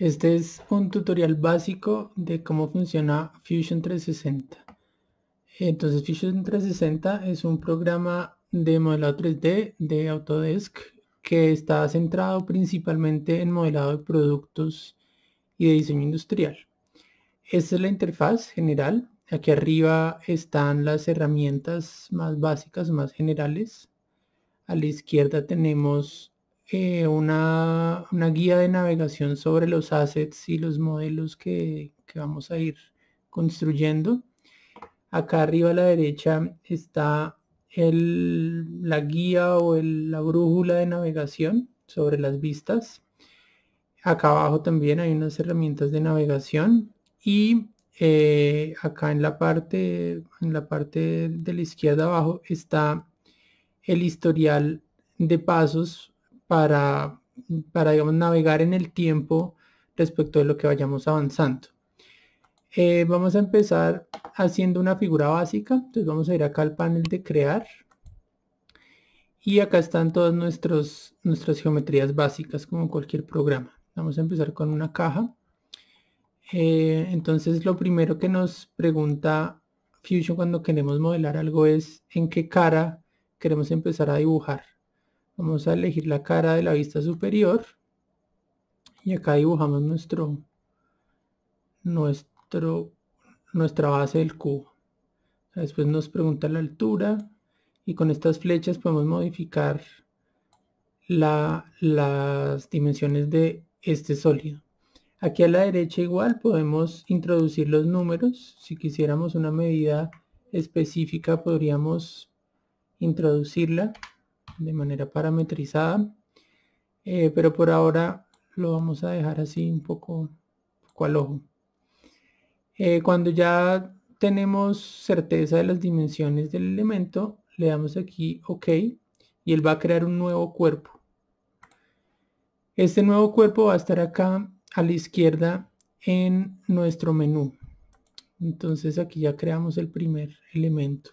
Este es un tutorial básico de cómo funciona Fusion 360. Entonces Fusion 360 es un programa de modelado 3D de Autodesk que está centrado principalmente en modelado de productos y de diseño industrial. Esta es la interfaz general. Aquí arriba están las herramientas más básicas, más generales. A la izquierda tenemos eh, una, guía de navegación sobre los assets y los modelos que, vamos a ir construyendo. Acá arriba a la derecha está la guía o la brújula de navegación sobre las vistas. Acá abajo también hay unas herramientas de navegación y eh, acá en la parte en la parte de la izquierda abajo está el historial de pasos para, navegar en el tiempo respecto de lo que vayamos avanzando. Eh, vamos a empezar haciendo una figura básica. Entonces vamos a ir acá al panel de crear. Y acá están todas nuestras geometrías básicas, como cualquier programa. Vamos a empezar con una caja. Eh, entonces lo primero que nos pregunta Fusion cuando queremos modelar algo es en qué cara queremos empezar a dibujar. Vamos a elegir la cara de la vista superior. Y acá dibujamos nuestro, nuestro, nuestra base del cubo. Después nos pregunta la altura. Y con estas flechas podemos modificar las dimensiones de este sólido. Aquí a la derecha igual podemos introducir los números. Si quisiéramos una medida específica podríamos introducirla de manera parametrizada. Eh, pero por ahora lo vamos a dejar así un poco, al ojo. Eh, cuando ya tenemos certeza de las dimensiones del elemento, le damos aquí OK y él va a crear un nuevo cuerpo. Este nuevo cuerpo va a estar acá a la izquierda en nuestro menú. Entonces aquí ya creamos el primer elemento.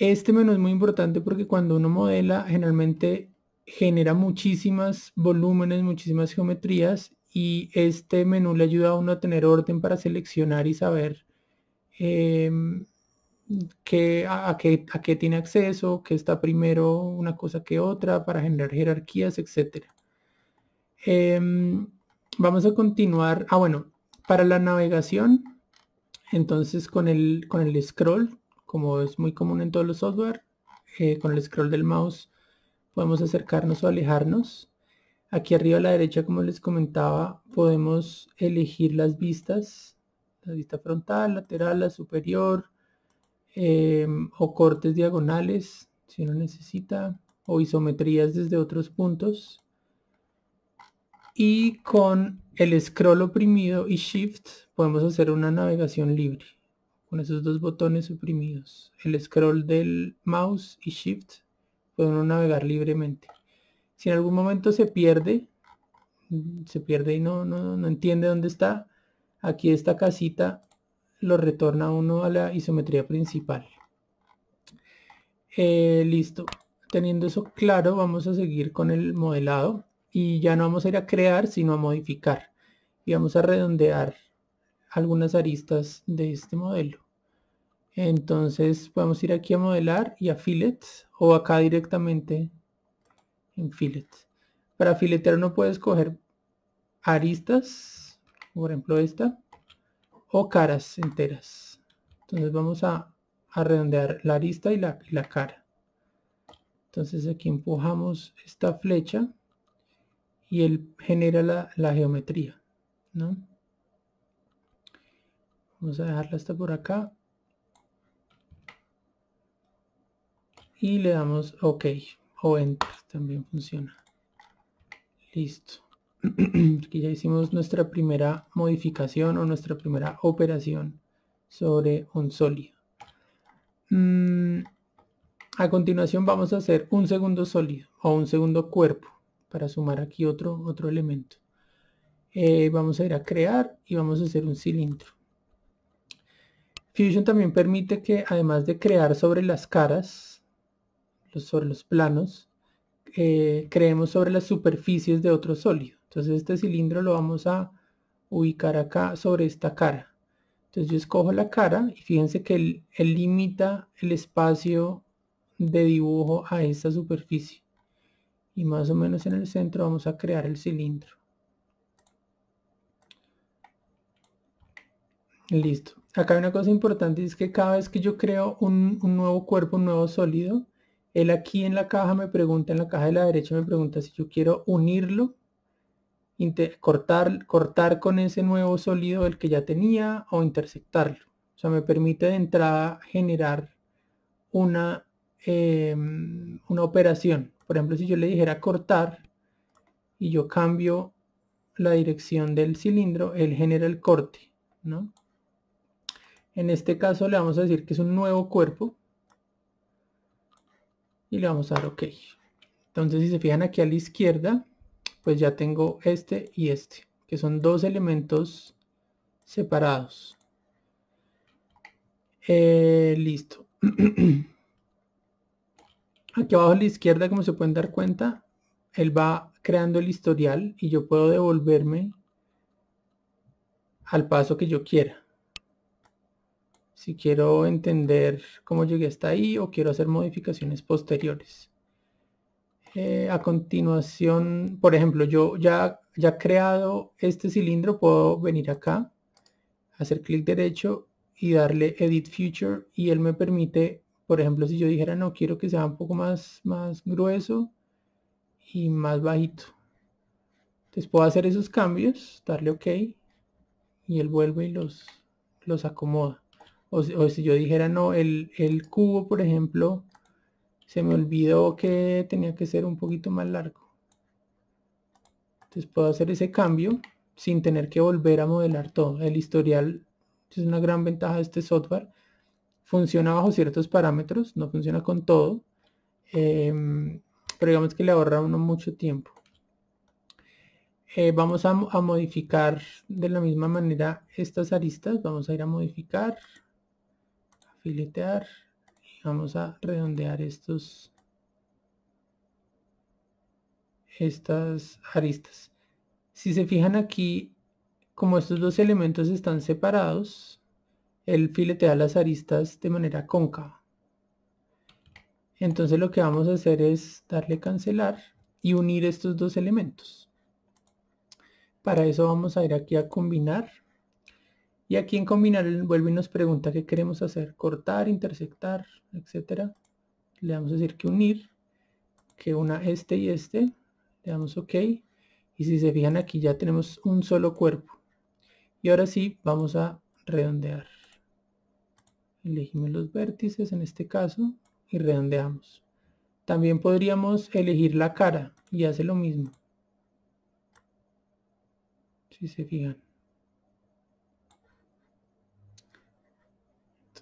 Este menú es muy importante porque cuando uno modela generalmente genera muchísimas volúmenes, muchísimas geometrías y este menú le ayuda a uno a tener orden para seleccionar y saber em, a, qué, tiene acceso, qué está primero una cosa que otra, para generar jerarquías, etc. Em, vamos a continuar. Ah, bueno, para la navegación, entonces con el, con el scroll como es muy común en todos los software, eh, con el scroll del mouse podemos acercarnos o alejarnos. Aquí arriba a la derecha, como les comentaba, podemos elegir las vistas, la vista frontal, lateral, la superior, eh, o cortes diagonales, si uno necesita, o isometrías desde otros puntos. Y con el scroll oprimido y shift podemos hacer una navegación libre con esos dos botones suprimidos, el scroll del mouse y shift, puede uno navegar libremente. Si en algún momento se pierde, se pierde y no, no, entiende dónde está, aquí esta casita lo retorna uno a la isometría principal. Eh, listo. Teniendo eso claro, vamos a seguir con el modelado y ya no vamos a ir a crear, sino a modificar. Y vamos a redondear algunas aristas de este modelo. Entonces podemos ir aquí a modelar y a fillets o acá directamente en fillets. Para filetear uno puede escoger aristas, por ejemplo esta, o caras enteras. Entonces vamos a, redondear la arista y la, cara. Entonces aquí empujamos esta flecha y él genera la, la geometría. ¿no? Vamos a dejarla hasta por acá. Y le damos OK o Enter, también funciona. Listo. Aquí ya hicimos nuestra primera modificación o nuestra primera operación sobre un sólido. Mm, a continuación vamos a hacer un segundo sólido o un segundo cuerpo para sumar aquí otro, otro elemento. Eh, vamos a ir a crear y vamos a hacer un cilindro. Fusion también permite que además de crear sobre las caras, sobre los planos, eh, creemos sobre las superficies de otro sólido. Entonces este cilindro lo vamos a ubicar acá sobre esta cara. Entonces yo escojo la cara y fíjense que él limita el espacio de dibujo a esta superficie. Y más o menos en el centro vamos a crear el cilindro. Listo acá hay una cosa importante, es que cada vez que yo creo un, nuevo cuerpo, un nuevo sólido, él aquí en la caja me pregunta, en la caja de la derecha me pregunta si yo quiero unirlo, cortar, cortar con ese nuevo sólido el que ya tenía o intersectarlo. O sea, me permite de entrada generar una, em, una operación. Por ejemplo, si yo le dijera cortar y yo cambio la dirección del cilindro, él genera el corte, ¿no? En este caso le vamos a decir que es un nuevo cuerpo. Y le vamos a dar OK. Entonces si se fijan aquí a la izquierda, pues ya tengo este y este, que son dos elementos separados. Eh, listo. aquí abajo a la izquierda, como se pueden dar cuenta, él va creando el historial y yo puedo devolverme al paso que yo quiera si quiero entender cómo llegué hasta ahí o quiero hacer modificaciones posteriores. Eh, a continuación, por ejemplo, yo ya, ya creado este cilindro, puedo venir acá, hacer clic derecho y darle Edit Future y él me permite, por ejemplo, si yo dijera no, quiero que sea un poco más, más grueso y más bajito. Entonces puedo hacer esos cambios, darle OK y él vuelve y los, los acomoda. O, si yo dijera, no, el, cubo, por ejemplo, se me olvidó que tenía que ser un poquito más largo. Entonces puedo hacer ese cambio sin tener que volver a modelar todo. El historial es una gran ventaja de este software. Funciona bajo ciertos parámetros, no funciona con todo. Em, pero digamos que le ahorra uno mucho tiempo. Eh, vamos a, a modificar de la misma manera estas aristas. Vamos a ir a modificar filetear y vamos a redondear estos estas aristas si se fijan aquí como estos dos elementos están separados el filetea las aristas de manera cóncava entonces lo que vamos a hacer es darle cancelar y unir estos dos elementos para eso vamos a ir aquí a combinar y aquí en combinar vuelve y nos pregunta qué queremos hacer, cortar, intersectar, etcétera. Le vamos a decir que unir, que una este y este. Le damos OK. Y si se fijan aquí ya tenemos un solo cuerpo. Y ahora sí, vamos a redondear. Elegimos los vértices en este caso y redondeamos. También podríamos elegir la cara y hace lo mismo. Si se fijan.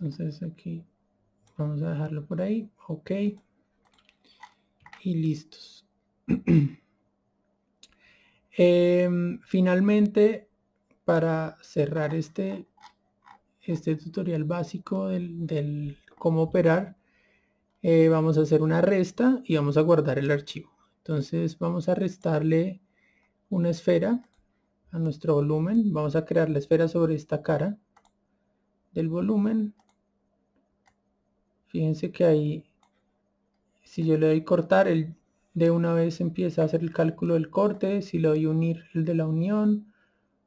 entonces aquí vamos a dejarlo por ahí ok y listos em, finalmente para cerrar este este tutorial básico del, del cómo operar eh, vamos a hacer una resta y vamos a guardar el archivo entonces vamos a restarle una esfera a nuestro volumen vamos a crear la esfera sobre esta cara del volumen fíjense que ahí si yo le doy cortar el de una vez empieza a hacer el cálculo del corte si le doy unir el de la unión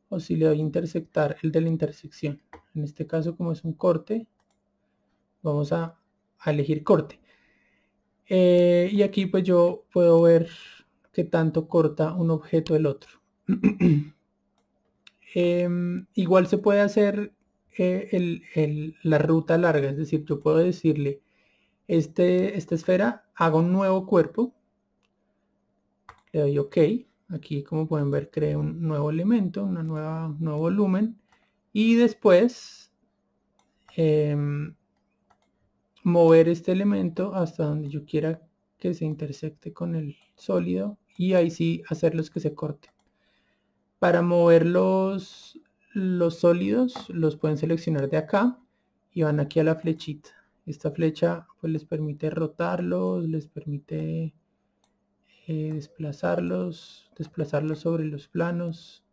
o si le doy intersectar el de la intersección en este caso como es un corte vamos a, elegir corte eh, y aquí pues yo puedo ver qué tanto corta un objeto el otro em, igual se puede hacer la ruta larga, es decir, yo puedo decirle, este, esta esfera hago un nuevo cuerpo, le doy OK, aquí como pueden ver crea un nuevo elemento, una nueva, un nuevo volumen, y después em, mover este elemento hasta donde yo quiera que se intersecte con el sólido y ahí sí hacerlos que se corten. Para moverlos los sólidos los pueden seleccionar de acá y van aquí a la flechita. Esta flecha pues les permite rotarlos, les permite eh, desplazarlos, desplazarlos sobre los planos.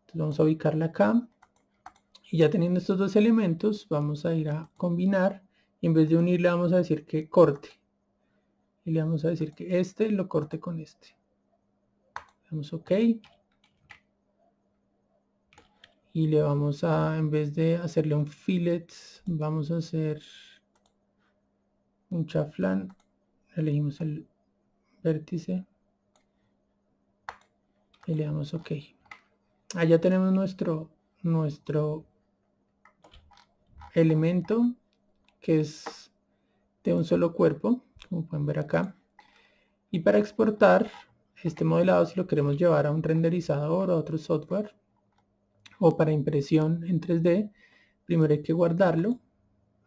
Entonces vamos a ubicarla acá. Y ya teniendo estos dos elementos vamos a ir a combinar y en vez de unir le vamos a decir que corte. Y le vamos a decir que este lo corte con este. Damos OK y le vamos a, en vez de hacerle un fillet, vamos a hacer un chaflán. Elegimos el vértice y le damos OK. Allá tenemos nuestro, nuestro elemento que es de un solo cuerpo, como pueden ver acá. Y para exportar este modelado, si lo queremos llevar a un renderizador o a otro software, o para impresión en 3D, primero hay que guardarlo.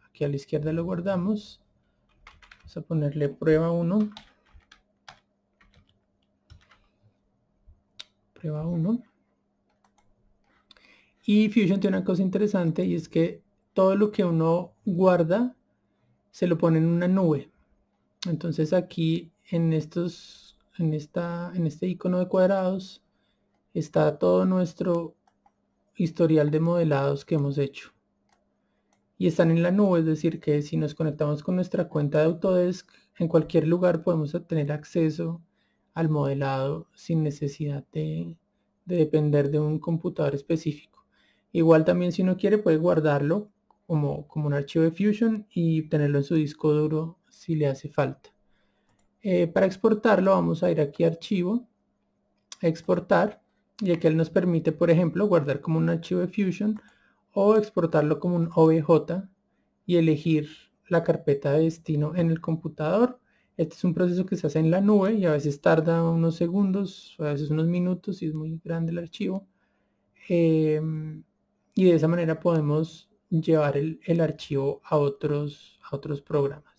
Aquí a la izquierda lo guardamos. Vamos a ponerle prueba 1. Prueba 1. Y Fusion tiene una cosa interesante y es que todo lo que uno guarda se lo pone en una nube. Entonces aquí en estos en esta en este icono de cuadrados está todo nuestro historial de modelados que hemos hecho. Y están en la nube, es decir, que si nos conectamos con nuestra cuenta de Autodesk, en cualquier lugar podemos tener acceso al modelado sin necesidad de, depender de un computador específico. Igual también si uno quiere puede guardarlo como, como un archivo de Fusion y tenerlo en su disco duro si le hace falta. Eh, para exportarlo vamos a ir aquí a archivo, exportar y que él nos permite, por ejemplo, guardar como un archivo de Fusion o exportarlo como un OBJ y elegir la carpeta de destino en el computador. Este es un proceso que se hace en la nube y a veces tarda unos segundos, a veces unos minutos, si es muy grande el archivo. Em, y de esa manera podemos llevar el, el archivo a otros, a otros programas.